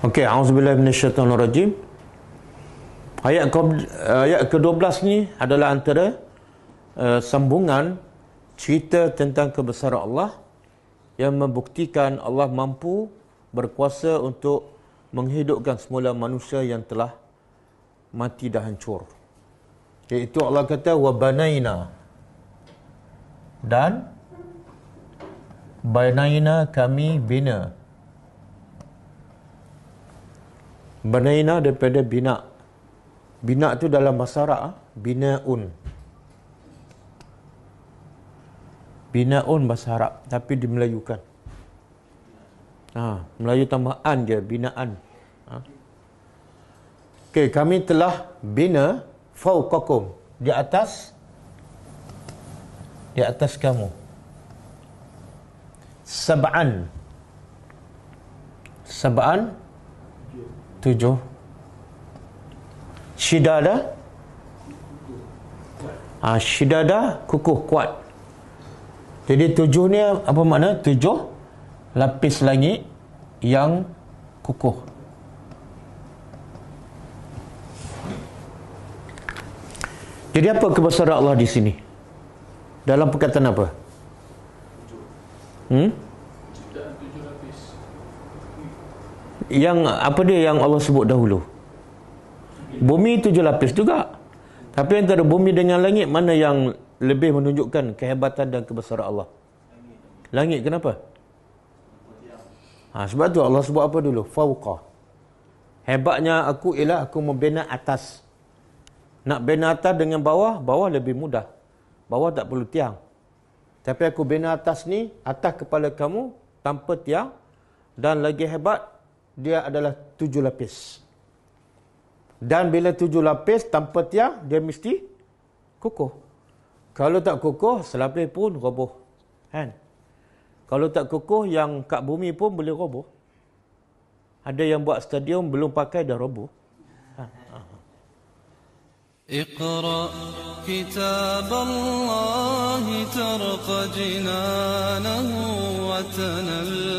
Okey, auzubillahi minasyaitonirrajim. Ayat ke, ayat ke-12 ni adalah antara uh, sambungan cerita tentang kebesaran Allah yang membuktikan Allah mampu berkuasa untuk menghidupkan semula manusia yang telah mati dah hancur. Iaitu Allah kata wa banaina dan banaina kami bina Banaina daripada bina. Bina tu dalam bahasa Arab ah, binaun. Binaun bahasa Arab tapi dimelayukan. Ha, Melayu tambah an dia binaan. Ha. Okay, kami telah bina fawqakum di atas di atas kamu. Sab'an Sab'an tujuh Shidada ha, ah, Shidada kukuh kuat Jadi tujuh ni apa makna? Tujuh lapis langit yang kukuh Jadi apa kebesaran Allah di sini? Dalam perkataan apa? Hmm? yang apa dia yang Allah sebut dahulu bumi tujuh lapis juga tapi antara bumi dengan langit mana yang lebih menunjukkan kehebatan dan kebesaran Allah langit kenapa ha, sebab tu Allah sebut apa dulu fauqa hebatnya aku ialah aku membina atas nak bina atas dengan bawah bawah lebih mudah bawah tak perlu tiang tapi aku bina atas ni atas kepala kamu tanpa tiang dan lagi hebat dia adalah tujuh lapis. Dan bila tujuh lapis tanpa tiang, dia mesti kukuh. Kalau tak kukuh, selapis pun roboh. Kan? Kalau tak kukuh, yang kat bumi pun boleh roboh. Ada yang buat stadium, belum pakai dah roboh. اقرأ كتاب الله ترق جنانه وتنل